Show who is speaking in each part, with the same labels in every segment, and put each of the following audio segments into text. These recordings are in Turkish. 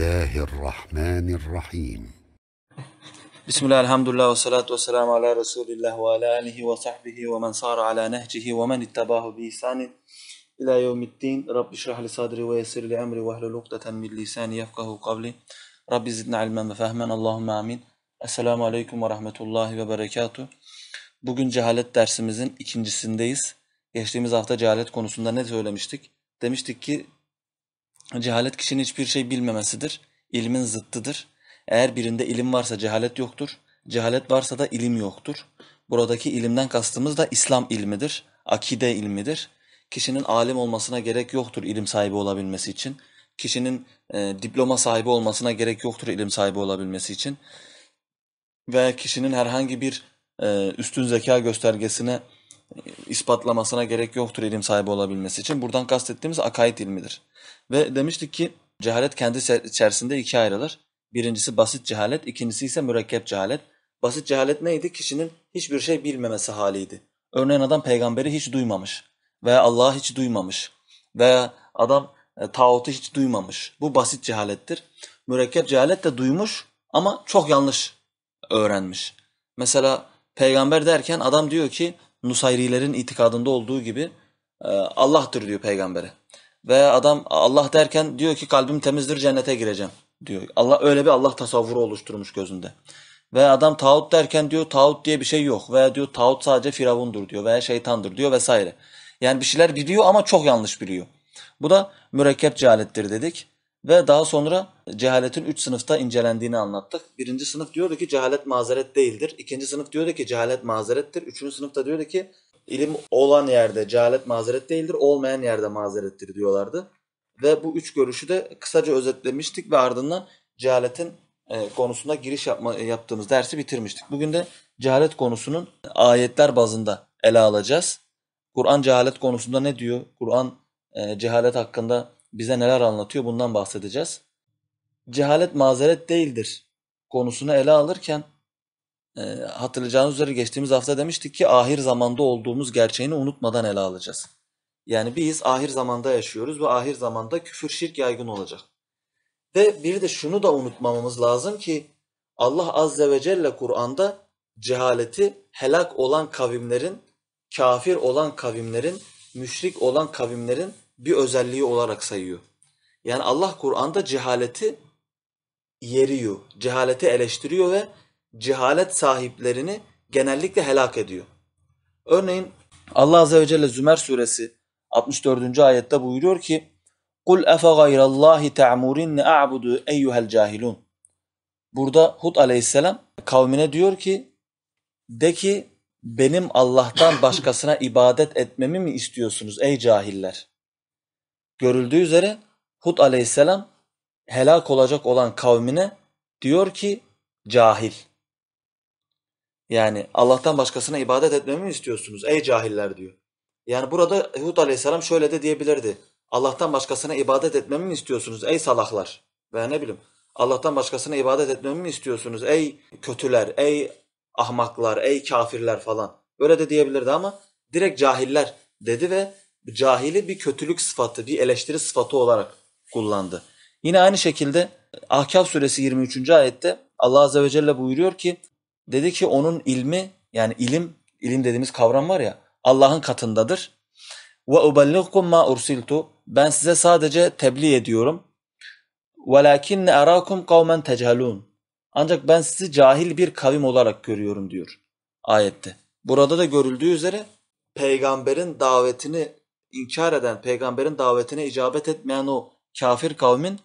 Speaker 1: Bismillahirrahmanirrahim. Bismillah, elhamdülillah ve salatu ve selamu ala Resulillah ve ala alihi ve sahbihi ve men sara ala nehcihi ve men ittabahu bi ihsanin ila yevmiddin. Rabbi şrah li sadri ve yessir li emri ve hlul ukdeten min lisani yefkahu kavli. Rabbi zidna ilmen ve fehmen. Allahümme amin. Esselamu aleyküm ve rahmetullahi ve berekatuh. Bugün cehalet dersimizin ikincisindeyiz. Geçtiğimiz hafta cehalet konusunda ne söylemiştik? Demiştik ki Cehalet kişinin hiçbir şey bilmemesidir. İlmin zıttıdır. Eğer birinde ilim varsa cehalet yoktur. Cehalet varsa da ilim yoktur. Buradaki ilimden kastımız da İslam ilmidir. Akide ilmidir. Kişinin alim olmasına gerek yoktur ilim sahibi olabilmesi için. Kişinin e, diploma sahibi olmasına gerek yoktur ilim sahibi olabilmesi için. Ve kişinin herhangi bir e, üstün zeka göstergesine e, ispatlamasına gerek yoktur ilim sahibi olabilmesi için. Buradan kastettiğimiz akaid ilmidir. Ve demiştik ki cehalet kendi içerisinde iki ayrılır. Birincisi basit cehalet, ikincisi ise mürekkep cehalet. Basit cehalet neydi? Kişinin hiçbir şey bilmemesi haliydi. Örneğin adam peygamberi hiç duymamış veya Allah'ı hiç duymamış veya adam e, tağutu hiç duymamış. Bu basit cehalettir. Mürekkep cehalet de duymuş ama çok yanlış öğrenmiş. Mesela peygamber derken adam diyor ki Nusayrilerin itikadında olduğu gibi e, Allah'tır diyor peygambere ve adam Allah derken diyor ki kalbim temizdir cennete gireceğim diyor. Allah öyle bir Allah tasavvuru oluşturmuş gözünde. ve adam tağut derken diyor tağut diye bir şey yok. Veya diyor tağut sadece firavundur diyor veya şeytandır diyor vesaire. Yani bir şeyler biliyor ama çok yanlış biliyor. Bu da mürekkep cehalettir dedik. Ve daha sonra cehaletin üç sınıfta incelendiğini anlattık. Birinci sınıf diyordu ki cehalet mazeret değildir. İkinci sınıf diyordu ki cehalet mazerettir. Üçüncü sınıfta diyordu ki İlim olan yerde cehalet mazeret değildir, olmayan yerde mazerettir diyorlardı. Ve bu üç görüşü de kısaca özetlemiştik ve ardından cehaletin e, konusunda giriş yapma, e, yaptığımız dersi bitirmiştik. Bugün de cehalet konusunun ayetler bazında ele alacağız. Kur'an cehalet konusunda ne diyor? Kur'an e, cehalet hakkında bize neler anlatıyor? Bundan bahsedeceğiz. Cehalet mazeret değildir konusunu ele alırken e, hatırlayacağınız üzere geçtiğimiz hafta demiştik ki ahir zamanda olduğumuz gerçeğini unutmadan ele alacağız. Yani biz ahir zamanda yaşıyoruz ve ahir zamanda küfür şirk yaygın olacak. Ve bir de şunu da unutmamamız lazım ki Allah Azze ve Celle Kur'an'da cehaleti helak olan kavimlerin, kafir olan kavimlerin, müşrik olan kavimlerin bir özelliği olarak sayıyor. Yani Allah Kur'an'da cehaleti yeriyor, cehaleti eleştiriyor ve cehalet sahiplerini genellikle helak ediyor. Örneğin Allah Azze ve Celle Zümer suresi 64. ayette buyuruyor ki قُلْ اَفَغَيْرَ اللّٰهِ تَعْمُرِنَّ اَعْبُدُ اَيُّهَا الْجَاهِلُونَ Burada Hud aleyhisselam kavmine diyor ki de ki benim Allah'tan başkasına ibadet etmemi mi istiyorsunuz ey cahiller? Görüldüğü üzere Hud aleyhisselam helak olacak olan kavmine diyor ki cahil. Yani Allah'tan başkasına ibadet etmemi mi istiyorsunuz ey cahiller diyor. Yani burada Hud aleyhisselam şöyle de diyebilirdi. Allah'tan başkasına ibadet etmemi mi istiyorsunuz ey salaklar? Veya ne bileyim Allah'tan başkasına ibadet etmemi mi istiyorsunuz ey kötüler, ey ahmaklar, ey kafirler falan. Öyle de diyebilirdi ama direkt cahiller dedi ve cahili bir kötülük sıfatı, bir eleştiri sıfatı olarak kullandı. Yine aynı şekilde Ahkaf suresi 23. ayette Allah azze ve celle buyuruyor ki Dedi ki onun ilmi yani ilim, ilim dediğimiz kavram var ya Allah'ın katındadır. Ve ubelligkum ma ursiltu. Ben size sadece tebliğ ediyorum. Velakin erakum kavmen tecelun. Ancak ben sizi cahil bir kavim olarak görüyorum diyor ayette. Burada da görüldüğü üzere peygamberin davetini inkar eden, peygamberin davetine icabet etmeyen o kafir kavmin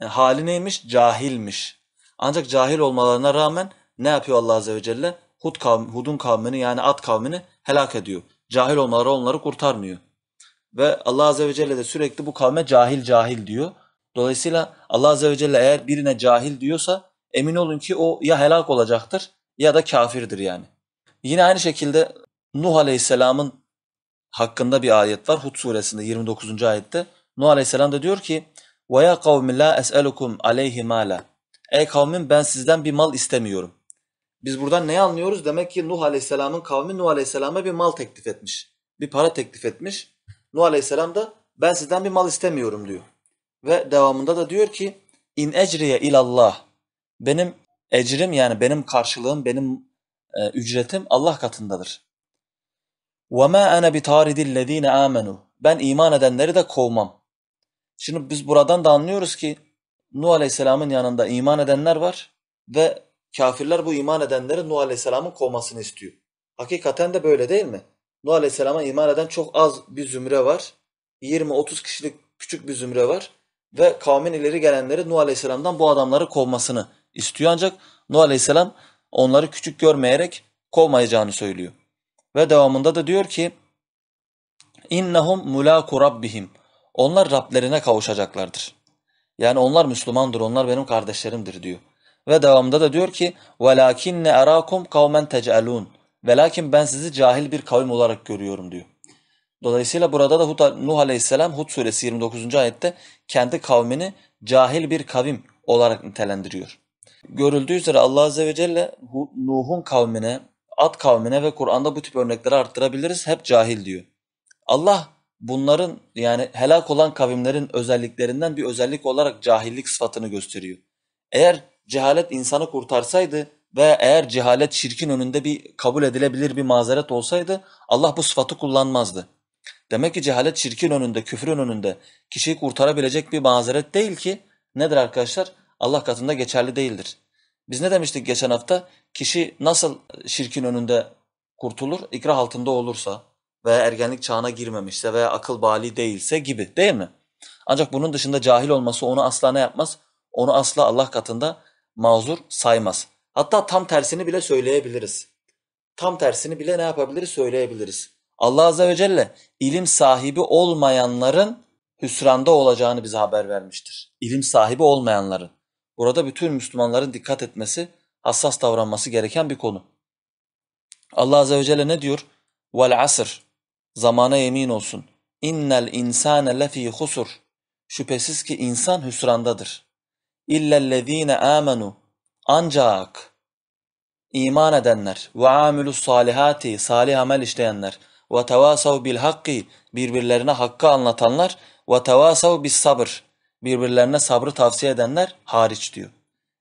Speaker 1: e, hali neymiş? Cahilmiş. Ancak cahil olmalarına rağmen ne yapıyor Allah Azze ve Celle? Hud kavmi, Hud'un kavmini yani at kavmini helak ediyor. Cahil olmaları onları kurtarmıyor. Ve Allah Azze ve Celle de sürekli bu kavme cahil cahil diyor. Dolayısıyla Allah Azze ve Celle eğer birine cahil diyorsa emin olun ki o ya helak olacaktır ya da kafirdir yani. Yine aynı şekilde Nuh Aleyhisselam'ın hakkında bir ayet var. Hud suresinde 29. ayette. Nuh Aleyhisselam da diyor ki وَيَا قَوْمِ لَا أَسْأَلُكُمْ عَلَيْهِ مَالًا Ey kavmim ben sizden bir mal istemiyorum. Biz buradan ne anlıyoruz? Demek ki Nuh Aleyhisselam'ın kavmi Nuh Aleyhisselam'a bir mal teklif etmiş. Bir para teklif etmiş. Nuh Aleyhisselam da ben sizden bir mal istemiyorum diyor. Ve devamında da diyor ki in ecriye ilallah. Benim ecrim yani benim karşılığım, benim e, ücretim Allah katındadır. وَمَا أَنَا بِتَارِدِ الَّذ۪ينَ amenu Ben iman edenleri de kovmam. Şimdi biz buradan da anlıyoruz ki Nuh Aleyhisselam'ın yanında iman edenler var ve Kafirler bu iman edenleri Nuh Aleyhisselam'ın kovmasını istiyor. Hakikaten de böyle değil mi? Nuh Aleyhisselam'a iman eden çok az bir zümre var. 20-30 kişilik küçük bir zümre var. Ve kavmin ileri gelenleri Nuh Aleyhisselam'dan bu adamları kovmasını istiyor. Ancak Nuh Aleyhisselam onları küçük görmeyerek kovmayacağını söylüyor. Ve devamında da diyor ki innahum mulaku rabbihim. Onlar Rablerine kavuşacaklardır. Yani onlar Müslümandır, onlar benim kardeşlerimdir diyor. Ve devamında da diyor ki وَلَاكِنَّ اَرَاكُمْ قَوْمًا تَجْعَلُونَ Ve lakin ben sizi cahil bir kavim olarak görüyorum diyor. Dolayısıyla burada da Hud, Nuh Aleyhisselam Hud suresi 29. ayette kendi kavmini cahil bir kavim olarak nitelendiriyor. Görüldüğü üzere Allah Azze ve Celle Nuh'un kavmine, Ad kavmine ve Kur'an'da bu tip örnekleri arttırabiliriz. Hep cahil diyor. Allah bunların yani helak olan kavimlerin özelliklerinden bir özellik olarak cahillik sıfatını gösteriyor. Eğer cehalet insanı kurtarsaydı ve eğer cehalet şirkin önünde bir kabul edilebilir bir mazeret olsaydı Allah bu sıfatı kullanmazdı. Demek ki cehalet şirkin önünde, küfrün önünde kişiyi kurtarabilecek bir mazeret değil ki nedir arkadaşlar? Allah katında geçerli değildir. Biz ne demiştik geçen hafta? Kişi nasıl şirkin önünde kurtulur? İkrah altında olursa veya ergenlik çağına girmemişse veya akıl bali değilse gibi değil mi? Ancak bunun dışında cahil olması onu asla ne yapmaz? Onu asla Allah katında mazur saymaz. Hatta tam tersini bile söyleyebiliriz. Tam tersini bile ne yapabiliriz söyleyebiliriz. Allah Azze ve Celle ilim sahibi olmayanların hüsranda olacağını bize haber vermiştir. İlim sahibi olmayanların. Burada bütün Müslümanların dikkat etmesi, hassas davranması gereken bir konu. Allah Azze ve Celle ne diyor? Vel asr. Zamana yemin olsun. İnnel insane lefî husur. Şüphesiz ki insan hüsrandadır illellezine amenu ancak iman edenler ve amilu salihati salih amel işleyenler ve tevasav bil hakki birbirlerine hakkı anlatanlar ve tevasav bis sabır birbirlerine sabrı tavsiye edenler hariç diyor.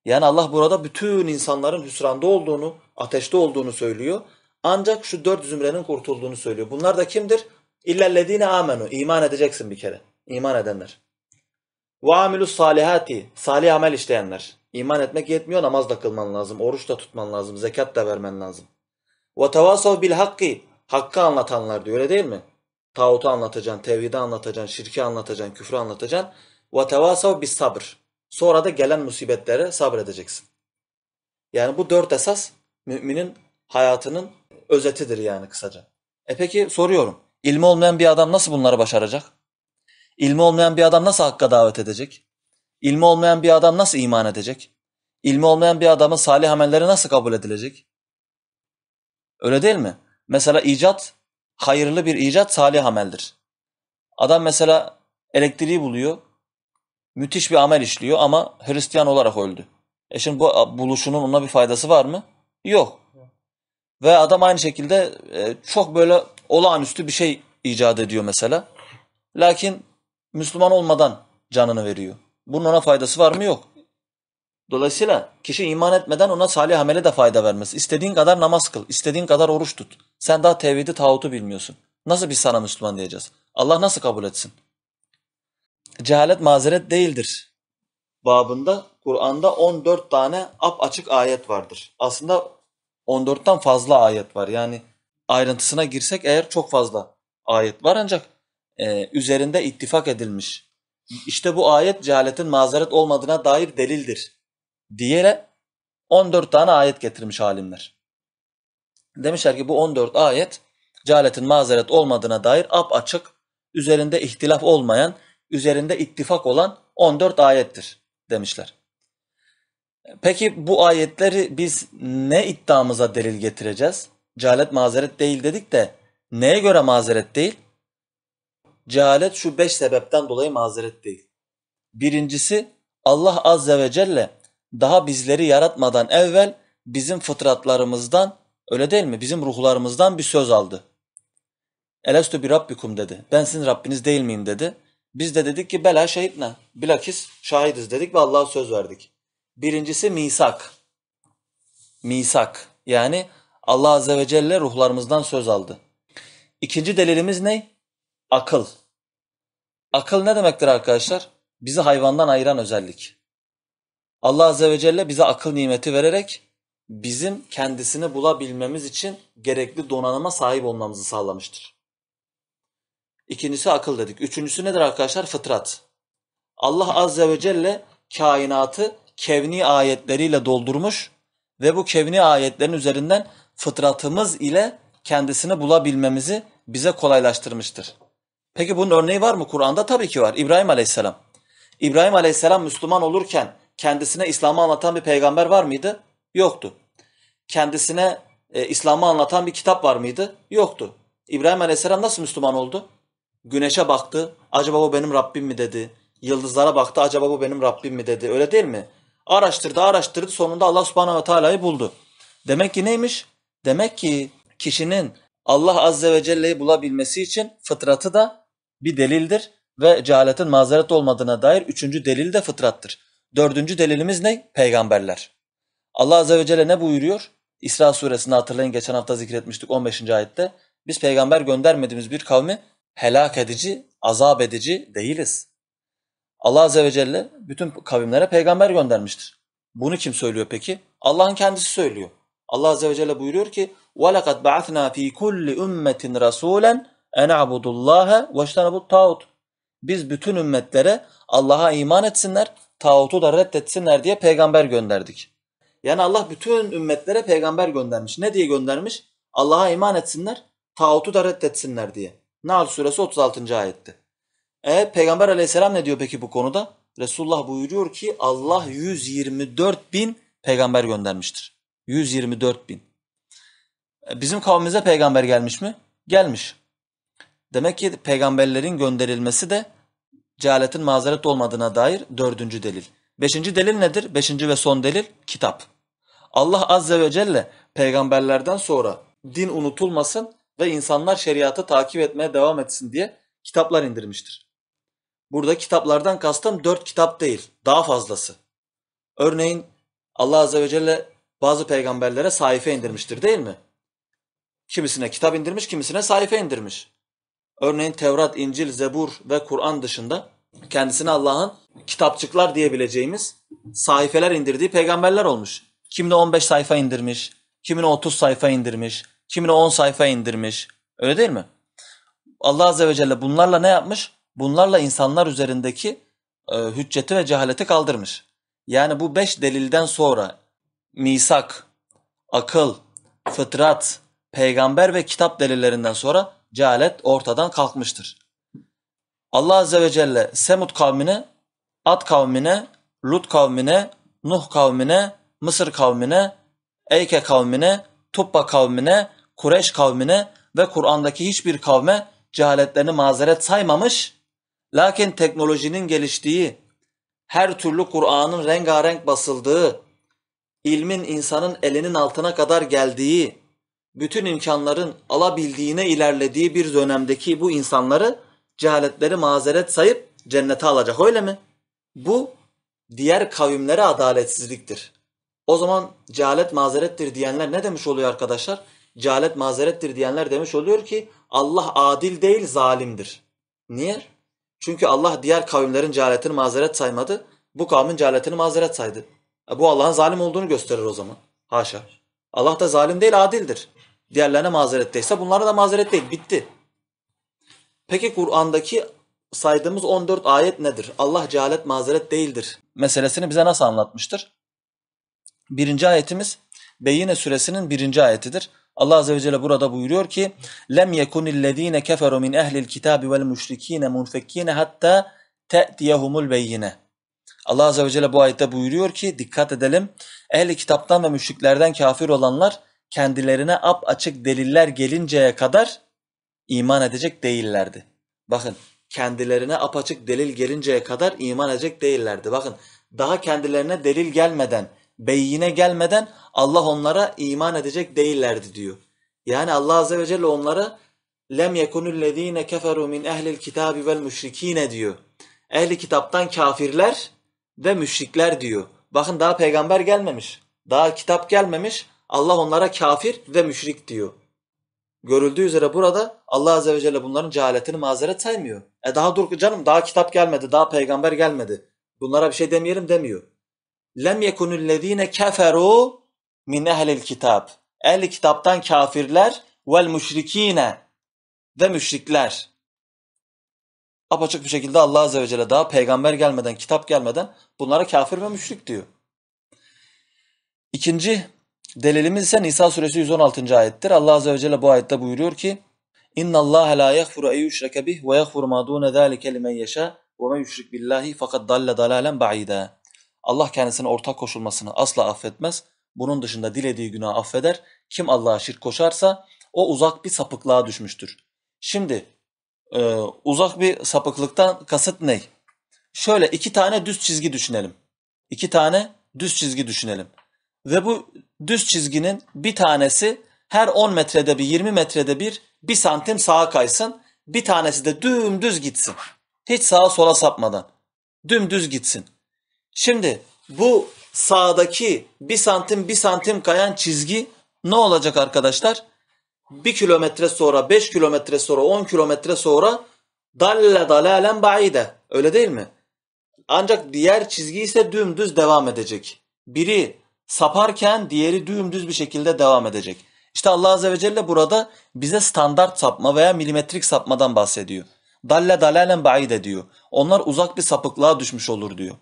Speaker 1: Yani Allah burada bütün insanların hüsranda olduğunu, ateşte olduğunu söylüyor. Ancak şu dört zümrenin kurtulduğunu söylüyor. Bunlar da kimdir? İllellezine amenu. İman edeceksin bir kere. İman edenler. Ve amilus salihati, salih amel işleyenler. İman etmek yetmiyor, namaz da kılman lazım, oruç da tutman lazım, zekat da vermen lazım. Ve tevasav bil hakkı anlatanlar diyor öyle değil mi? Tağutu anlatacaksın, tevhidi anlatacaksın, şirki anlatacaksın, küfrü anlatacaksın. Ve tevasav bis sabr. Sonra da gelen musibetlere sabredeceksin. Yani bu dört esas müminin hayatının özetidir yani kısaca. E peki soruyorum. ilmi olmayan bir adam nasıl bunları başaracak? İlmi olmayan bir adam nasıl hakka davet edecek? İlmi olmayan bir adam nasıl iman edecek? İlmi olmayan bir adamın salih amelleri nasıl kabul edilecek? Öyle değil mi? Mesela icat, hayırlı bir icat salih ameldir. Adam mesela elektriği buluyor, müthiş bir amel işliyor ama Hristiyan olarak öldü. E şimdi bu buluşunun ona bir faydası var mı? Yok. Ve adam aynı şekilde e, çok böyle olağanüstü bir şey icat ediyor mesela. Lakin Müslüman olmadan canını veriyor. Bunun ona faydası var mı? Yok. Dolayısıyla kişi iman etmeden ona salih amele de fayda vermez. İstediğin kadar namaz kıl, istediğin kadar oruç tut. Sen daha tevhidi tağutu bilmiyorsun. Nasıl biz sana Müslüman diyeceğiz? Allah nasıl kabul etsin? Cehalet mazeret değildir. Babında Kur'an'da 14 tane ap açık ayet vardır. Aslında 14'ten fazla ayet var. Yani ayrıntısına girsek eğer çok fazla ayet var ancak e, üzerinde ittifak edilmiş. İşte bu ayet cehaletin mazeret olmadığına dair delildir diye 14 tane ayet getirmiş alimler. Demişler ki bu 14 ayet cehaletin mazeret olmadığına dair ap açık, üzerinde ihtilaf olmayan, üzerinde ittifak olan 14 ayettir demişler. Peki bu ayetleri biz ne iddiamıza delil getireceğiz? Cehalet mazeret değil dedik de neye göre mazeret değil? cehalet şu beş sebepten dolayı mazeret değil. Birincisi Allah azze ve celle daha bizleri yaratmadan evvel bizim fıtratlarımızdan öyle değil mi? Bizim ruhlarımızdan bir söz aldı. Elestü bir Rabbikum dedi. Ben sizin Rabbiniz değil miyim dedi. Biz de dedik ki bela şehit ne? Bilakis şahidiz dedik ve Allah'a söz verdik. Birincisi misak. Misak. Yani Allah Azze ve Celle ruhlarımızdan söz aldı. İkinci delilimiz ne? Akıl. Akıl ne demektir arkadaşlar? Bizi hayvandan ayıran özellik. Allah Azze ve Celle bize akıl nimeti vererek bizim kendisini bulabilmemiz için gerekli donanıma sahip olmamızı sağlamıştır. İkincisi akıl dedik. Üçüncüsü nedir arkadaşlar? Fıtrat. Allah Azze ve Celle kainatı kevni ayetleriyle doldurmuş ve bu kevni ayetlerin üzerinden fıtratımız ile kendisini bulabilmemizi bize kolaylaştırmıştır. Peki bunun örneği var mı Kur'an'da? Tabii ki var. İbrahim Aleyhisselam. İbrahim Aleyhisselam Müslüman olurken kendisine İslam'ı anlatan bir peygamber var mıydı? Yoktu. Kendisine e, İslam'ı anlatan bir kitap var mıydı? Yoktu. İbrahim Aleyhisselam nasıl Müslüman oldu? Güneşe baktı, acaba bu benim Rabbim mi dedi. Yıldızlara baktı, acaba bu benim Rabbim mi dedi. Öyle değil mi? Araştırdı, araştırdı, sonunda Allah subhanahu ve teala'yı buldu. Demek ki neymiş? Demek ki kişinin Allah azze ve celle'yi bulabilmesi için fıtratı da bir delildir ve cehaletin mazeret olmadığına dair üçüncü delil de fıtrattır. Dördüncü delilimiz ne? Peygamberler. Allah Azze ve Celle ne buyuruyor? İsra suresini hatırlayın geçen hafta zikretmiştik 15. ayette. Biz peygamber göndermediğimiz bir kavmi helak edici, azap edici değiliz. Allah Azze ve Celle bütün kavimlere peygamber göndermiştir. Bunu kim söylüyor peki? Allah'ın kendisi söylüyor. Allah Azze ve Celle buyuruyor ki وَلَقَدْ بَعَثْنَا ف۪ي كُلِّ اُمَّةٍ رَسُولًا en abudullâhe veştenebut tağut. Biz bütün ümmetlere Allah'a iman etsinler, tağutu da reddetsinler diye peygamber gönderdik. Yani Allah bütün ümmetlere peygamber göndermiş. Ne diye göndermiş? Allah'a iman etsinler, tağutu da reddetsinler diye. Nahl suresi 36. ayetti. E peygamber aleyhisselam ne diyor peki bu konuda? Resulullah buyuruyor ki Allah 124 bin peygamber göndermiştir. 124 bin. E, bizim kavmimize peygamber gelmiş mi? Gelmiş. Demek ki peygamberlerin gönderilmesi de cehaletin mazeret olmadığına dair dördüncü delil. Beşinci delil nedir? Beşinci ve son delil kitap. Allah Azze ve Celle peygamberlerden sonra din unutulmasın ve insanlar şeriatı takip etmeye devam etsin diye kitaplar indirmiştir. Burada kitaplardan kastım dört kitap değil, daha fazlası. Örneğin Allah Azze ve Celle bazı peygamberlere sayfa indirmiştir değil mi? Kimisine kitap indirmiş, kimisine sayfa indirmiş. Örneğin Tevrat, İncil, Zebur ve Kur'an dışında kendisine Allah'ın kitapçıklar diyebileceğimiz sayfeler indirdiği peygamberler olmuş. Kimine 15 sayfa indirmiş, kimine 30 sayfa indirmiş, kimine 10 sayfa indirmiş. Öyle değil mi? Allah Azze ve Celle bunlarla ne yapmış? Bunlarla insanlar üzerindeki e, hücceti ve cehaleti kaldırmış. Yani bu beş delilden sonra misak, akıl, fıtrat, peygamber ve kitap delillerinden sonra cehalet ortadan kalkmıştır. Allah Azze ve Celle Semud kavmine, Ad kavmine, Lut kavmine, Nuh kavmine, Mısır kavmine, Eyke kavmine, Tubba kavmine, Kureş kavmine ve Kur'an'daki hiçbir kavme cehaletlerini mazeret saymamış. Lakin teknolojinin geliştiği, her türlü Kur'an'ın rengarenk basıldığı, ilmin insanın elinin altına kadar geldiği, bütün imkanların alabildiğine ilerlediği bir dönemdeki bu insanları cehaletleri mazeret sayıp cennete alacak öyle mi? Bu diğer kavimlere adaletsizliktir. O zaman cehalet mazerettir diyenler ne demiş oluyor arkadaşlar? Cehalet mazerettir diyenler demiş oluyor ki Allah adil değil zalimdir. Niye? Çünkü Allah diğer kavimlerin cehaletini mazeret saymadı. Bu kavmin cehaletini mazeret saydı. E bu Allah'ın zalim olduğunu gösterir o zaman. Haşa. Allah da zalim değil adildir. Diğerlerine değilse, bunlara da mazeret değil. Bitti. Peki Kur'an'daki saydığımız 14 ayet nedir? Allah cehalet mazeret değildir. Meselesini bize nasıl anlatmıştır? Birinci ayetimiz Beyine suresinin birinci ayetidir. Allah Azze ve Celle burada buyuruyor ki لَمْ يَكُنِ الَّذ۪ينَ كَفَرُوا مِنْ اَهْلِ الْكِتَابِ وَالْمُشْرِك۪ينَ مُنْفَك۪ينَ حَتَّى تَأْتِيَهُمُ الْبَيِّنَ Allah Azze ve Celle bu ayette buyuruyor ki dikkat edelim. Ehli kitaptan ve müşriklerden kafir olanlar kendilerine ap açık deliller gelinceye kadar iman edecek değillerdi. Bakın kendilerine apaçık delil gelinceye kadar iman edecek değillerdi. Bakın daha kendilerine delil gelmeden, beyine gelmeden Allah onlara iman edecek değillerdi diyor. Yani Allah azze ve celle onlara lem yekunüllezine keferu min ehlil kitabi vel müşrikine diyor. Ehli kitaptan kafirler ve müşrikler diyor. Bakın daha peygamber gelmemiş. Daha kitap gelmemiş. Allah onlara kafir ve müşrik diyor. Görüldüğü üzere burada Allah Azze ve Celle bunların cehaletini mazeret saymıyor. E daha dur canım daha kitap gelmedi, daha peygamber gelmedi. Bunlara bir şey demeyelim demiyor. Lem yekunüllezine keferu min ehlil kitap. El kitaptan kafirler vel müşrikine ve müşrikler. Apaçık bir şekilde Allah Azze ve Celle daha peygamber gelmeden, kitap gelmeden bunlara kafir ve müşrik diyor. İkinci Delilimiz ise Nisa suresi 116. ayettir. Allah azze ve celle bu ayette buyuruyor ki İnna Allah la yaghfiru ey yushraka bih ve yaghfiru ma dun zalika limen yasha ve men yushrik billahi fakat dalle dalalen ba'ida. Allah kendisine ortak koşulmasını asla affetmez. Bunun dışında dilediği günah affeder. Kim Allah'a şirk koşarsa o uzak bir sapıklığa düşmüştür. Şimdi e, uzak bir sapıklıktan kasıt ne? Şöyle iki tane düz çizgi düşünelim. İki tane düz çizgi düşünelim. Ve bu düz çizginin bir tanesi her 10 metrede bir 20 metrede bir bir santim sağa kaysın. Bir tanesi de dümdüz gitsin. Hiç sağa sola sapmadan. Dümdüz gitsin. Şimdi bu sağdaki bir santim bir santim kayan çizgi ne olacak arkadaşlar? Bir kilometre sonra, beş kilometre sonra, on kilometre sonra dalle dalalen baide. Öyle değil mi? Ancak diğer çizgi ise dümdüz devam edecek. Biri saparken diğeri dümdüz bir şekilde devam edecek. İşte Allah Azze ve Celle burada bize standart sapma veya milimetrik sapmadan bahsediyor. Dalle dalalen baide diyor. Onlar uzak bir sapıklığa düşmüş olur diyor.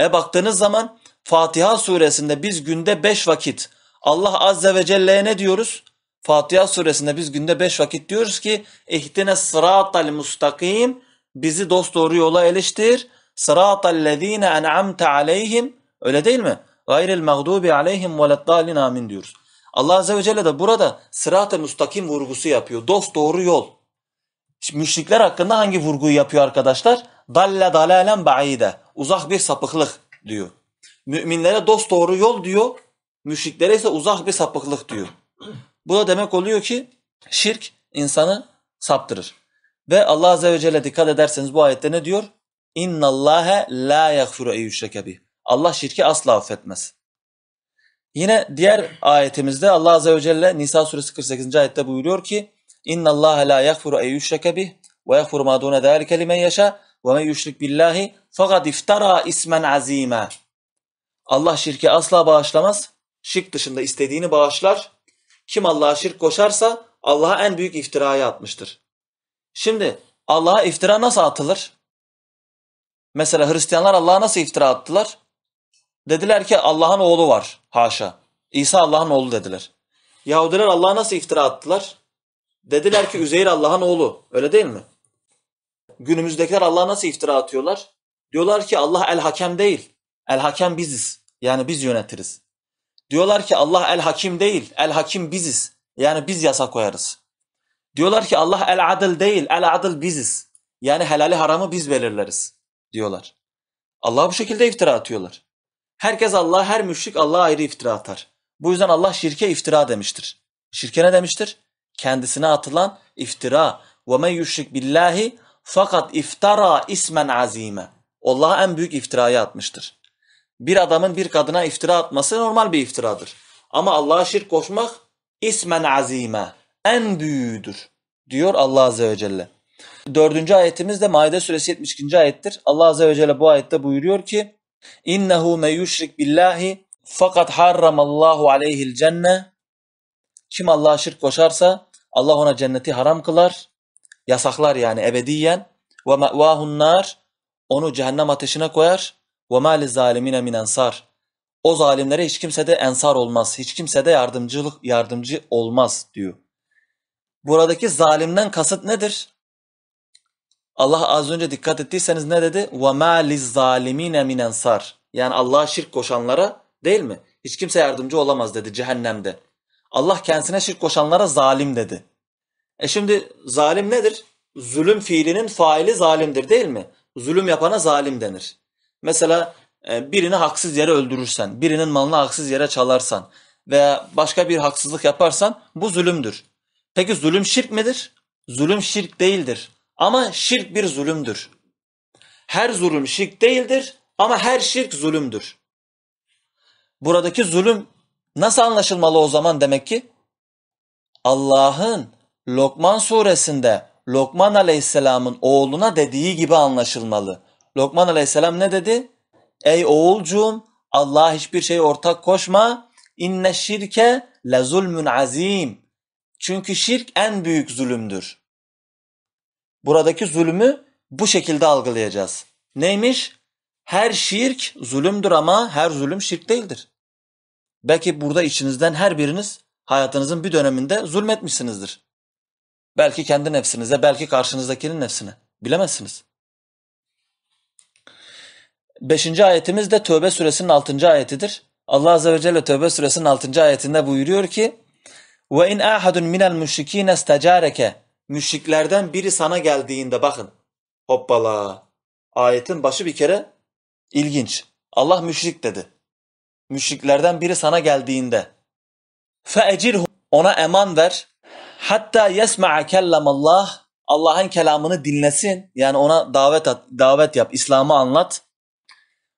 Speaker 1: E baktığınız zaman Fatiha suresinde biz günde beş vakit Allah Azze ve Celle'ye ne diyoruz? Fatiha suresinde biz günde beş vakit diyoruz ki ihtine sıratal mustakim bizi dost doğru yola eleştir. Sıratal lezine en'amte aleyhim öyle değil mi? gayril mağdubi aleyhim veleddalin amin diyoruz. Allah Azze ve Celle de burada sırat-ı müstakim vurgusu yapıyor. Dost doğru yol. Şimdi müşrikler hakkında hangi vurguyu yapıyor arkadaşlar? Dalle dalalen ba'ide. Uzak bir sapıklık diyor. Müminlere dost doğru yol diyor. Müşriklere ise uzak bir sapıklık diyor. Bu da demek oluyor ki şirk insanı saptırır. Ve Allah Azze ve Celle dikkat ederseniz bu ayette ne diyor? İnnallâhe la yagfiru eyyüşreke bih. Allah şirki asla affetmez. Yine diğer ayetimizde Allah Azze ve Celle Nisa suresi 48. ayette buyuruyor ki اِنَّ اللّٰهَ لَا يَغْفُرُ اَيْ يُشْرَكَ بِهِ وَيَغْفُرُ مَا دُونَ ذَٰلِكَ لِمَنْ يَشَاءُ وَمَنْ يُشْرِكْ بِاللّٰهِ فَقَدْ اِفْتَرَى اسْمًا عَز۪يمًا Allah şirki asla bağışlamaz. Şirk dışında istediğini bağışlar. Kim Allah'a şirk koşarsa Allah'a en büyük iftirayı atmıştır. Şimdi Allah'a iftira nasıl atılır? Mesela Hristiyanlar Allah'a nasıl iftira attılar? Dediler ki Allah'ın oğlu var. Haşa. İsa Allah'ın oğlu dediler. Yahudiler Allah'a nasıl iftira attılar? Dediler ki Üzeyir Allah'ın oğlu. Öyle değil mi? Günümüzdekiler Allah'a nasıl iftira atıyorlar? Diyorlar ki Allah el hakem değil. El hakem biziz. Yani biz yönetiriz. Diyorlar ki Allah el hakim değil. El hakim biziz. Yani biz yasa koyarız. Diyorlar ki Allah el adil değil. El adil biziz. Yani helali haramı biz belirleriz diyorlar. Allah bu şekilde iftira atıyorlar. Herkes Allah'a, her müşrik Allah'a ayrı iftira atar. Bu yüzden Allah şirke iftira demiştir. Şirke ne demiştir? Kendisine atılan iftira. وَمَنْ يُشْرِكْ billahi fakat iftara ismen azime. Allah'a en büyük iftirayı atmıştır. Bir adamın bir kadına iftira atması normal bir iftiradır. Ama Allah'a şirk koşmak ismen azime. En büyüğüdür diyor Allah Azze ve Celle. Dördüncü ayetimiz de Maide suresi 72. ayettir. Allah Azze ve Celle bu ayette buyuruyor ki İnnehu me yüşrik billahi fakat harramallahu aleyhil cenne. Kim Allah'a şirk koşarsa Allah ona cenneti haram kılar. Yasaklar yani ebediyen. Ve me'vahun nar. Onu cehennem ateşine koyar. Ve ma li zalimine min ensar. O zalimlere hiç kimse de ensar olmaz. Hiç kimse de yardımcılık yardımcı olmaz diyor. Buradaki zalimden kasıt nedir? Allah az önce dikkat ettiyseniz ne dedi? وَمَا لِلظَّالِم۪ينَ مِنْ اَنْصَارٍ Yani Allah'a şirk koşanlara değil mi? Hiç kimse yardımcı olamaz dedi cehennemde. Allah kendisine şirk koşanlara zalim dedi. E şimdi zalim nedir? Zulüm fiilinin faili zalimdir değil mi? Zulüm yapana zalim denir. Mesela e, birini haksız yere öldürürsen, birinin malını haksız yere çalarsan veya başka bir haksızlık yaparsan bu zulümdür. Peki zulüm şirk midir? Zulüm şirk değildir. Ama şirk bir zulümdür. Her zulüm şirk değildir ama her şirk zulümdür. Buradaki zulüm nasıl anlaşılmalı o zaman demek ki? Allah'ın Lokman suresinde Lokman aleyhisselamın oğluna dediği gibi anlaşılmalı. Lokman aleyhisselam ne dedi? Ey oğulcuğum Allah hiçbir şey ortak koşma. İnne şirke le zulmün azim. Çünkü şirk en büyük zulümdür buradaki zulmü bu şekilde algılayacağız. Neymiş? Her şirk zulümdür ama her zulüm şirk değildir. Belki burada içinizden her biriniz hayatınızın bir döneminde zulmetmişsinizdir. Belki kendi nefsinize, belki karşınızdakinin nefsine. Bilemezsiniz. Beşinci ayetimiz de Tövbe suresinin altıncı ayetidir. Allah Azze ve Celle Tövbe suresinin altıncı ayetinde buyuruyor ki وَاِنْ اَحَدٌ مِنَ الْمُشْرِك۪ينَ اسْتَجَارَكَ müşriklerden biri sana geldiğinde bakın. Hoppala. Ayetin başı bir kere ilginç. Allah müşrik dedi. Müşriklerden biri sana geldiğinde. Feecirhu ona eman ver. Hatta yesma'a kellamallah. Allah'ın kelamını dinlesin. Yani ona davet at, davet yap, İslam'ı anlat.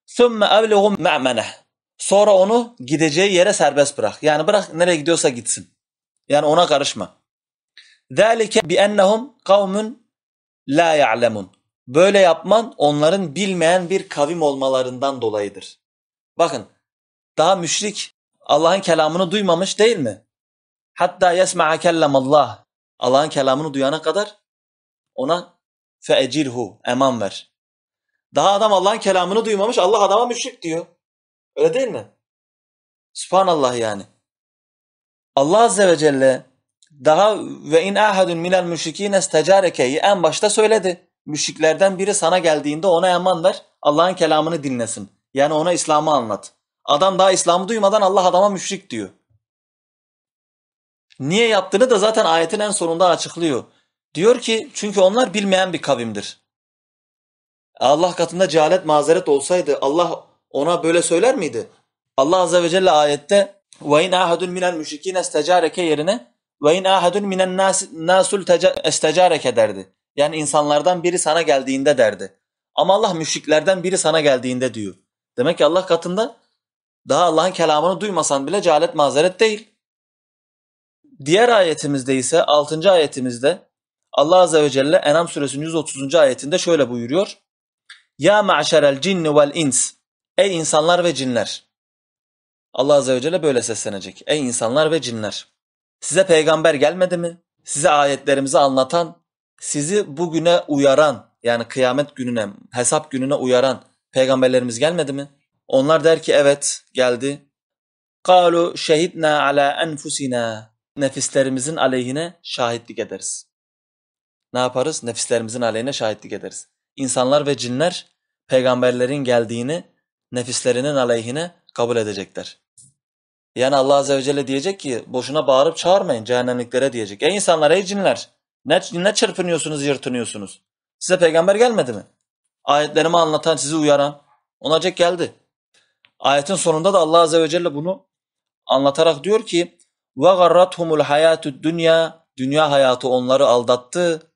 Speaker 1: Sümme evlihu me'meneh. Sonra onu gideceği yere serbest bırak. Yani bırak nereye gidiyorsa gitsin. Yani ona karışma. Zalike bi ennehum kavmun la ya'lemun. Böyle yapman onların bilmeyen bir kavim olmalarından dolayıdır. Bakın daha müşrik Allah'ın kelamını duymamış değil mi? Hatta yesma'a Allah. Allah'ın kelamını duyana kadar ona feecirhu eman ver. Daha adam Allah'ın kelamını duymamış Allah adama müşrik diyor. Öyle değil mi? Subhanallah yani. Allah Azze ve Celle daha ve in ahadun minel müşrikine stecareke'yi en başta söyledi. Müşriklerden biri sana geldiğinde ona eman ver. Allah'ın kelamını dinlesin. Yani ona İslam'ı anlat. Adam daha İslam'ı duymadan Allah adama müşrik diyor. Niye yaptığını da zaten ayetin en sonunda açıklıyor. Diyor ki çünkü onlar bilmeyen bir kavimdir. E, Allah katında cehalet mazeret olsaydı Allah ona böyle söyler miydi? Allah azze ve celle ayette ve in ahadun minel müşrikine stecareke yerine ve in ahadun minen nasul estecareke derdi. Yani insanlardan biri sana geldiğinde derdi. Ama Allah müşriklerden biri sana geldiğinde diyor. Demek ki Allah katında daha Allah'ın kelamını duymasan bile cehalet mazeret değil. Diğer ayetimizde ise 6. ayetimizde Allah Azze ve Celle Enam suresinin 130. ayetinde şöyle buyuruyor. Ya ma'şerel cinni vel ins. Ey insanlar ve cinler. Allah Azze ve Celle böyle seslenecek. Ey insanlar ve cinler. Size peygamber gelmedi mi? Size ayetlerimizi anlatan, sizi bugüne uyaran yani kıyamet gününe, hesap gününe uyaran peygamberlerimiz gelmedi mi? Onlar der ki evet geldi. Kalu şehidna ala enfusina. Nefislerimizin aleyhine şahitlik ederiz. Ne yaparız? Nefislerimizin aleyhine şahitlik ederiz. İnsanlar ve cinler peygamberlerin geldiğini nefislerinin aleyhine kabul edecekler. Yani Allah Azze ve Celle diyecek ki boşuna bağırıp çağırmayın cehennemliklere diyecek. Ey insanlar ey cinler ne, ne çırpınıyorsunuz yırtınıyorsunuz? Size peygamber gelmedi mi? Ayetlerimi anlatan sizi uyaran ona geldi. Ayetin sonunda da Allah Azze ve Celle bunu anlatarak diyor ki ve garrathumul hayatü dünya dünya hayatı onları aldattı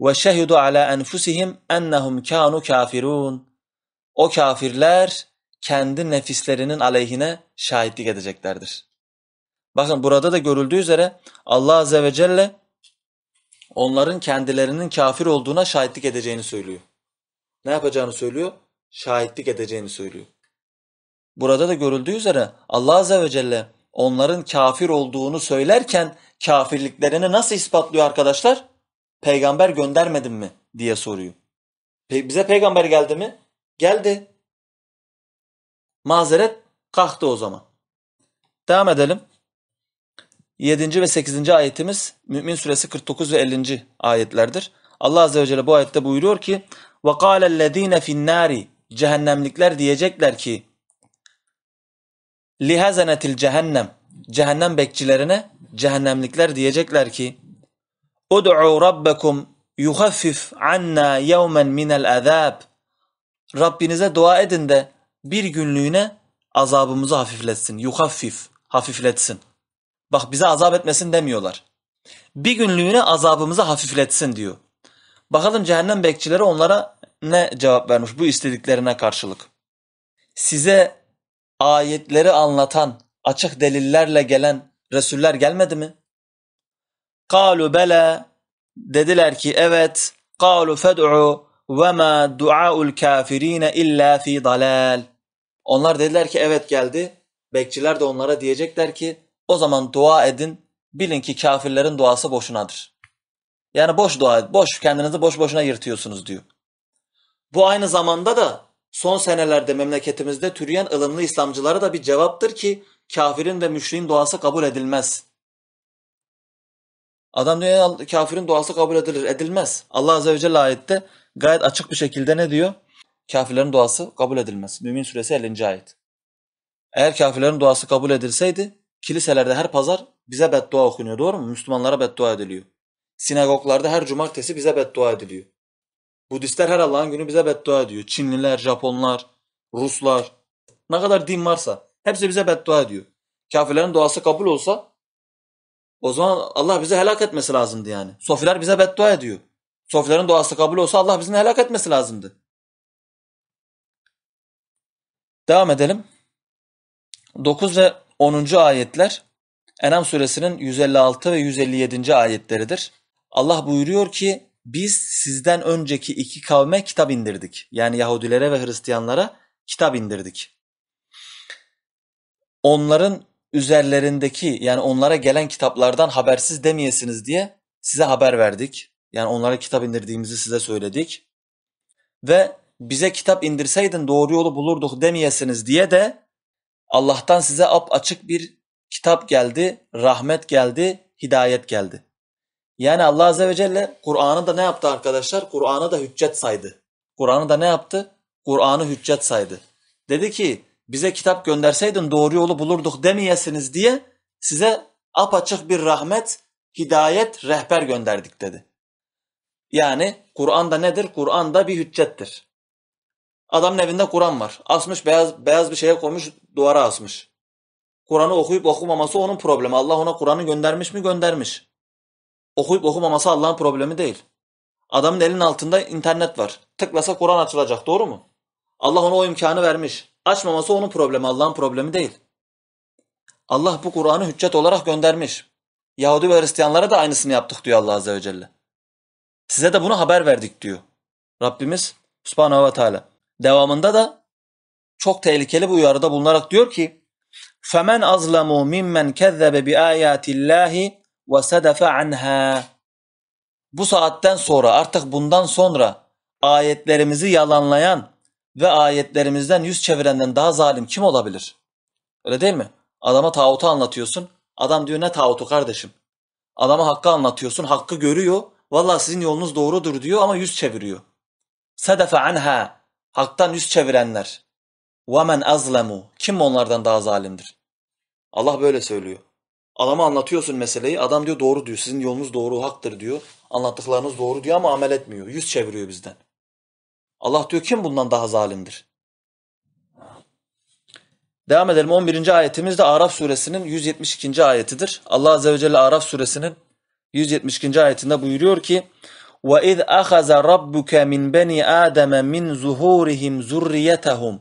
Speaker 1: ve şehidu ala enfusihim ennehum kanu kafirun o kafirler kendi nefislerinin aleyhine şahitlik edeceklerdir. Bakın burada da görüldüğü üzere Allah Azze ve Celle onların kendilerinin kafir olduğuna şahitlik edeceğini söylüyor. Ne yapacağını söylüyor? Şahitlik edeceğini söylüyor. Burada da görüldüğü üzere Allah Azze ve Celle onların kafir olduğunu söylerken kafirliklerini nasıl ispatlıyor arkadaşlar? Peygamber göndermedin mi diye soruyor. Pe bize peygamber geldi mi? Geldi. Mazeret kalktı o zaman. Devam edelim. 7. ve 8. ayetimiz Mümin suresi 49 ve 50. ayetlerdir. Allah azze ve celle bu ayette buyuruyor ki وَقَالَ الَّذ۪ينَ فِي النَّارِ Cehennemlikler diyecekler ki lihazenetil cehennem cehennem bekçilerine cehennemlikler diyecekler ki Ud'u rabbekum yuhaffif anna yevmen minel azab Rabbinize dua edin de bir günlüğüne azabımızı hafifletsin. Yuhaffif, hafifletsin. Bak bize azap etmesin demiyorlar. Bir günlüğüne azabımızı hafifletsin diyor. Bakalım cehennem bekçileri onlara ne cevap vermiş bu istediklerine karşılık. Size ayetleri anlatan, açık delillerle gelen Resuller gelmedi mi? Kalu bela dediler ki evet. Kalu fed'u ve ma du'a'ul kafirine illa fi dalal. Onlar dediler ki evet geldi. Bekçiler de onlara diyecekler ki o zaman dua edin. Bilin ki kafirlerin duası boşunadır. Yani boş dua et, boş kendinizi boş boşuna yırtıyorsunuz diyor. Bu aynı zamanda da son senelerde memleketimizde türeyen ılımlı İslamcılara da bir cevaptır ki kafirin ve müşriğin duası kabul edilmez. Adam diyor kafirin duası kabul edilir, edilmez. Allah Azze ve Celle ayette gayet açık bir şekilde ne diyor? kafirlerin duası kabul edilmez. Mümin suresi 50. ayet. Eğer kafirlerin duası kabul edilseydi kiliselerde her pazar bize beddua okunuyor doğru mu? Müslümanlara beddua ediliyor. Sinagoglarda her cumartesi bize beddua ediliyor. Budistler her Allah'ın günü bize beddua ediyor. Çinliler, Japonlar, Ruslar ne kadar din varsa hepsi bize beddua ediyor. Kafirlerin duası kabul olsa o zaman Allah bizi helak etmesi lazımdı yani. Sofiler bize beddua ediyor. Sofilerin duası kabul olsa Allah bizi helak etmesi lazımdı. Devam edelim. 9 ve 10. ayetler Enam suresinin 156 ve 157. ayetleridir. Allah buyuruyor ki biz sizden önceki iki kavme kitap indirdik. Yani Yahudilere ve Hristiyanlara kitap indirdik. Onların üzerlerindeki yani onlara gelen kitaplardan habersiz demeyesiniz diye size haber verdik. Yani onlara kitap indirdiğimizi size söyledik. Ve bize kitap indirseydin doğru yolu bulurduk demeyesiniz diye de Allah'tan size ap açık bir kitap geldi, rahmet geldi, hidayet geldi. Yani Allah Azze ve Celle Kur'an'ı da ne yaptı arkadaşlar? Kur'an'ı da hüccet saydı. Kur'an'ı da ne yaptı? Kur'an'ı hüccet saydı. Dedi ki bize kitap gönderseydin doğru yolu bulurduk demeyesiniz diye size apaçık bir rahmet, hidayet, rehber gönderdik dedi. Yani Kur'an da nedir? Kur'an da bir hüccettir. Adamın evinde Kur'an var. Asmış beyaz beyaz bir şeye koymuş duvara asmış. Kur'an'ı okuyup okumaması onun problemi. Allah ona Kur'an'ı göndermiş mi göndermiş. Okuyup okumaması Allah'ın problemi değil. Adamın elin altında internet var. Tıklasa Kur'an açılacak doğru mu? Allah ona o imkanı vermiş. Açmaması onun problemi Allah'ın problemi değil. Allah bu Kur'an'ı hüccet olarak göndermiş. Yahudi ve Hristiyanlara da aynısını yaptık diyor Allah Azze ve Celle. Size de bunu haber verdik diyor. Rabbimiz Subhanahu ve Teala. Devamında da çok tehlikeli bir uyarıda bulunarak diyor ki Femen azlamu mimmen مِمَّنْ كَذَّبَ بِآيَاتِ اللّٰهِ وَسَدَفَ anha. Bu saatten sonra artık bundan sonra ayetlerimizi yalanlayan ve ayetlerimizden yüz çevirenden daha zalim kim olabilir? Öyle değil mi? Adama tağutu anlatıyorsun. Adam diyor ne tağutu kardeşim? Adama hakkı anlatıyorsun. Hakkı görüyor. Vallahi sizin yolunuz doğrudur diyor ama yüz çeviriyor. Sedefe anha. Hak'tan yüz çevirenler. وَمَنْ أَظْلَمُوا Kim onlardan daha zalimdir? Allah böyle söylüyor. Adama anlatıyorsun meseleyi. Adam diyor doğru diyor. Sizin yolunuz doğru haktır diyor. Anlattıklarınız doğru diyor ama amel etmiyor. Yüz çeviriyor bizden. Allah diyor kim bundan daha zalimdir? Devam edelim. 11. ayetimiz de Araf suresinin 172. ayetidir. Allah Azze ve Celle Araf suresinin 172. ayetinde buyuruyor ki وَاِذْ اَخَذَ رَبُّكَ مِنْ بَنِي آدَمَ مِنْ زُهُورِهِمْ زُرِّيَتَهُمْ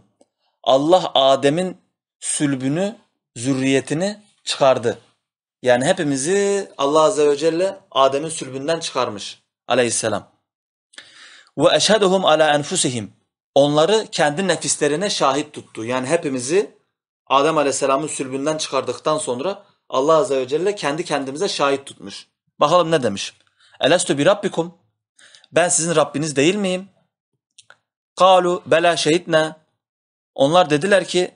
Speaker 1: Allah Adem'in sülbünü, zürriyetini çıkardı. Yani hepimizi Allah Azze ve Celle Adem'in sülbünden çıkarmış aleyhisselam. Ve eşheduhum ala enfusihim. Onları kendi nefislerine şahit tuttu. Yani hepimizi Adem Aleyhisselam'ın sülbünden çıkardıktan sonra Allah Azze ve Celle kendi kendimize şahit tutmuş. Bakalım ne demiş? Elestu bi rabbikum ben sizin Rabbiniz değil miyim? Kalu bela şehitne. Onlar dediler ki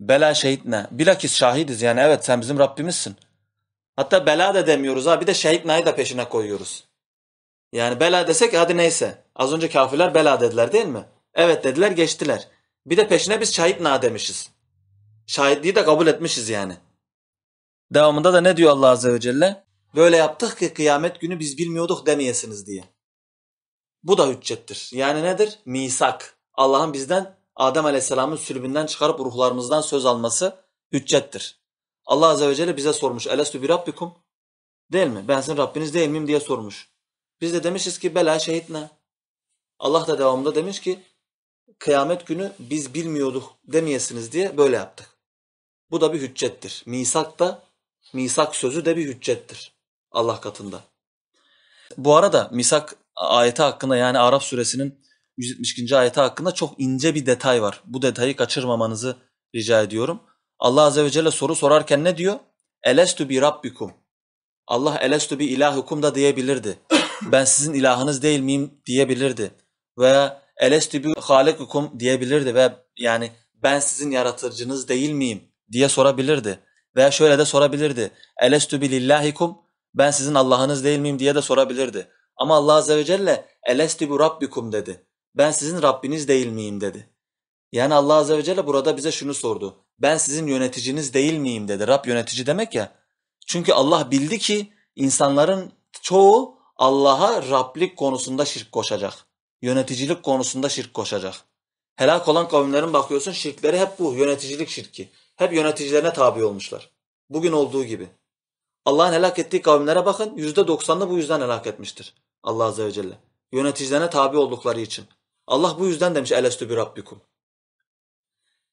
Speaker 1: bela şehitne. Bilakis şahidiz yani evet sen bizim Rabbimizsin. Hatta bela da demiyoruz ha bir de şehitna'yı da peşine koyuyoruz. Yani bela desek hadi neyse. Az önce kafirler bela dediler değil mi? Evet dediler geçtiler. Bir de peşine biz şahitna demişiz. Şahitliği de kabul etmişiz yani. Devamında da ne diyor Allah Azze ve Celle? Böyle yaptık ki kıyamet günü biz bilmiyorduk demeyesiniz diye. Bu da hüccettir. Yani nedir? Misak. Allah'ın bizden Adem Aleyhisselam'ın sülbünden çıkarıp ruhlarımızdan söz alması hüccettir. Allah Azze ve Celle bize sormuş. Elestü bir Rabbikum. Değil mi? Ben sizin Rabbiniz değil miyim diye sormuş. Biz de demişiz ki bela şehit ne? Allah da devamında demiş ki kıyamet günü biz bilmiyorduk demeyesiniz diye böyle yaptık. Bu da bir hüccettir. Misak da, misak sözü de bir hüccettir Allah katında. Bu arada misak ayeti hakkında yani Arap suresinin 172. ayeti hakkında çok ince bir detay var. Bu detayı kaçırmamanızı rica ediyorum. Allah Azze ve Celle soru sorarken ne diyor? Elestu bi rabbikum. Allah elestu bi ilahukum da diyebilirdi. Ben sizin ilahınız değil miyim diyebilirdi. Veya elestu bi halikukum diyebilirdi. Ve yani ben sizin yaratıcınız değil miyim diye sorabilirdi. Veya şöyle de sorabilirdi. Elestu bi lillahikum ben sizin Allah'ınız değil miyim diye de sorabilirdi. Ama Allah Azze ve Celle elesti bu rabbikum dedi. Ben sizin Rabbiniz değil miyim dedi. Yani Allah Azze ve Celle burada bize şunu sordu. Ben sizin yöneticiniz değil miyim dedi. Rab yönetici demek ya. Çünkü Allah bildi ki insanların çoğu Allah'a Rablik konusunda şirk koşacak. Yöneticilik konusunda şirk koşacak. Helak olan kavimlerin bakıyorsun şirkleri hep bu. Yöneticilik şirki. Hep yöneticilerine tabi olmuşlar. Bugün olduğu gibi. Allah'ın helak ettiği kavimlere bakın %90'ını bu yüzden helak etmiştir. Allah Azze ve Celle. Yöneticilerine tabi oldukları için. Allah bu yüzden demiş elestü bir rabbikum.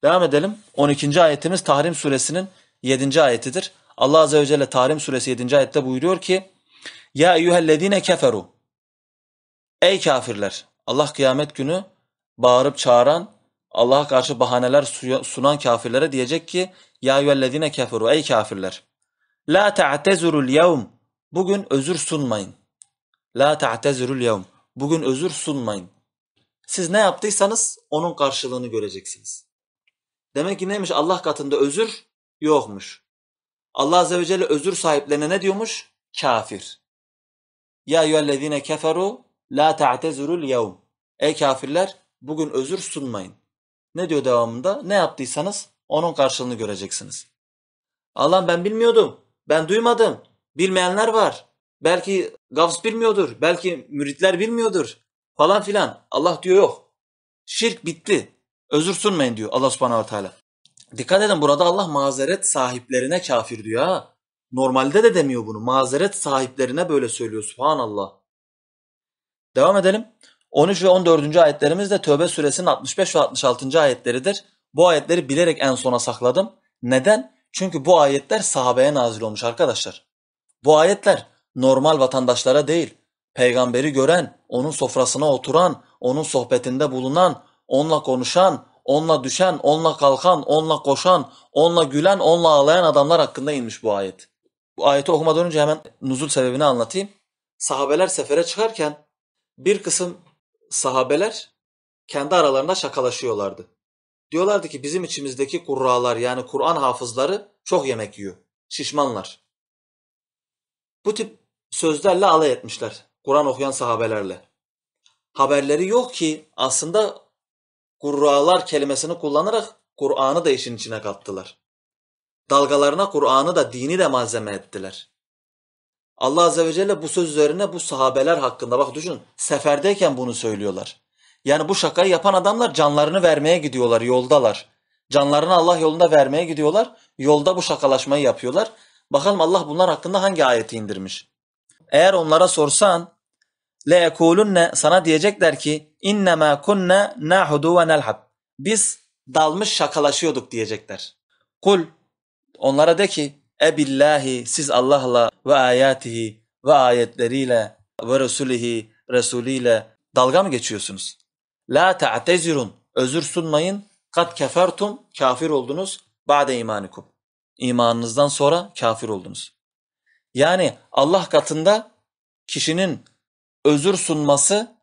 Speaker 1: Devam edelim. 12. ayetimiz Tahrim suresinin 7. ayetidir. Allah Azze ve Celle Tahrim suresi 7. ayette buyuruyor ki Ya eyyühellezine keferu Ey kafirler! Allah kıyamet günü bağırıp çağıran, Allah'a karşı bahaneler sunan kafirlere diyecek ki Ya eyyühellezine keferu Ey kafirler! La te'tezurul yevm Bugün özür sunmayın. La ta'tezirul yevm. Bugün özür sunmayın. Siz ne yaptıysanız onun karşılığını göreceksiniz. Demek ki neymiş Allah katında özür yokmuş. Allah Azze ve Celle özür sahiplerine ne diyormuş? Kafir. Ya eyyühellezine keferu la ta'tezirul yevm. Ey kafirler bugün özür sunmayın. Ne diyor devamında? Ne yaptıysanız onun karşılığını göreceksiniz. Allah ben bilmiyordum. Ben duymadım. Bilmeyenler var. Belki Gavs bilmiyordur. Belki müritler bilmiyordur. Falan filan. Allah diyor yok. Şirk bitti. Özür sunmayın diyor Allah subhanahu teala. Dikkat edin burada Allah mazeret sahiplerine kafir diyor ha. Normalde de demiyor bunu. Mazeret sahiplerine böyle söylüyor subhanallah. Devam edelim. 13 ve 14. ayetlerimiz de Tövbe suresinin 65 ve 66. ayetleridir. Bu ayetleri bilerek en sona sakladım. Neden? Çünkü bu ayetler sahabeye nazil olmuş arkadaşlar. Bu ayetler normal vatandaşlara değil, peygamberi gören, onun sofrasına oturan, onun sohbetinde bulunan, onunla konuşan, onunla düşen, onunla kalkan, onunla koşan, onunla gülen, onunla ağlayan adamlar hakkında inmiş bu ayet. Bu ayeti okumadan önce hemen nuzul sebebini anlatayım. Sahabeler sefere çıkarken bir kısım sahabeler kendi aralarında şakalaşıyorlardı. Diyorlardı ki bizim içimizdeki kurralar yani Kur'an hafızları çok yemek yiyor. Şişmanlar. Bu tip sözlerle alay etmişler. Kur'an okuyan sahabelerle. Haberleri yok ki aslında kurralar kelimesini kullanarak Kur'an'ı da işin içine kattılar. Dalgalarına Kur'an'ı da dini de malzeme ettiler. Allah Azze ve Celle bu söz üzerine bu sahabeler hakkında bak düşün seferdeyken bunu söylüyorlar. Yani bu şakayı yapan adamlar canlarını vermeye gidiyorlar yoldalar. Canlarını Allah yolunda vermeye gidiyorlar. Yolda bu şakalaşmayı yapıyorlar. Bakalım Allah bunlar hakkında hangi ayeti indirmiş? Eğer onlara sorsan leyekulunne sana diyecekler ki innema kunna nahudu ve nelhab. Biz dalmış şakalaşıyorduk diyecekler. Kul onlara de ki ebillahi siz Allah'la ve ayatihi ve ayetleriyle ve resulihi resuliyle dalga mı geçiyorsunuz? La ta'tezirun özür sunmayın kat kefertum kafir oldunuz ba'de imanikum. İmanınızdan sonra kafir oldunuz. Yani Allah katında kişinin özür sunması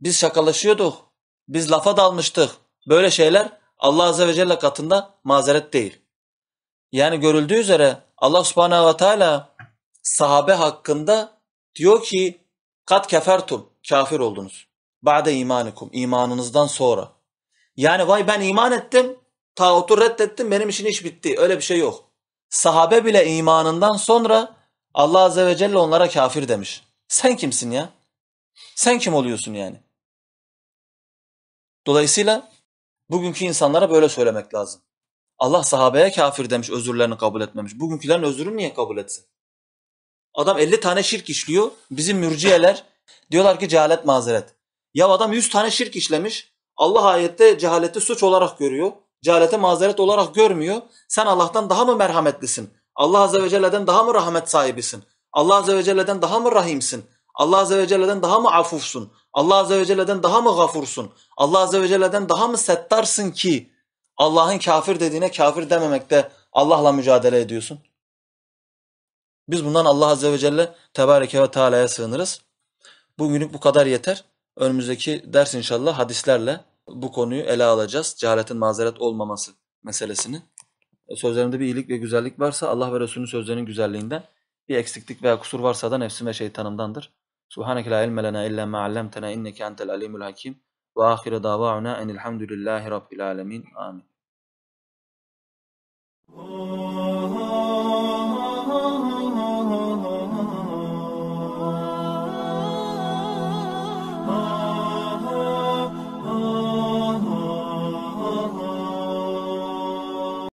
Speaker 1: biz şakalaşıyorduk, biz lafa dalmıştık. Böyle şeyler Allah Azze ve Celle katında mazeret değil. Yani görüldüğü üzere Allah Subhanahu ve Teala sahabe hakkında diyor ki kat kefertum kafir oldunuz. Ba'de imanikum imanınızdan sonra. Yani vay ben iman ettim, tağutu reddettim benim için iş bitti öyle bir şey yok. Sahabe bile imanından sonra Allah Azze ve Celle onlara kafir demiş. Sen kimsin ya? Sen kim oluyorsun yani? Dolayısıyla bugünkü insanlara böyle söylemek lazım. Allah sahabeye kafir demiş, özürlerini kabul etmemiş. Bugünkülerin özürünü niye kabul etsin? Adam 50 tane şirk işliyor. Bizim mürciyeler diyorlar ki cehalet mazeret. Ya adam 100 tane şirk işlemiş. Allah ayette cehaleti suç olarak görüyor cehalete mazeret olarak görmüyor. Sen Allah'tan daha mı merhametlisin? Allah Azze ve Celle'den daha mı rahmet sahibisin? Allah Azze ve Celle'den daha mı rahimsin? Allah Azze ve Celle'den daha mı afufsun? Allah Azze ve Celle'den daha mı gafursun? Allah Azze ve Celle'den daha mı settarsın ki Allah'ın kafir dediğine kafir dememekte Allah'la mücadele ediyorsun? Biz bundan Allah Azze ve Celle Tebareke ve Teala'ya sığınırız. Bugünlük bu kadar yeter. Önümüzdeki ders inşallah hadislerle bu konuyu ele alacağız. Cehaletin mazeret olmaması meselesini. E, Sözlerimde bir iyilik ve güzellik varsa Allah ve Resulünün sözlerinin güzelliğinden, bir eksiklik veya kusur varsa da nefsim ve şeytanımdandır. Subhaneke la ilme lena illa ma allamtena inneke entel alimul hakim ve ahire dava'una enilhamdülillahi rabbil alemin. Amin. Oh, oh, oh.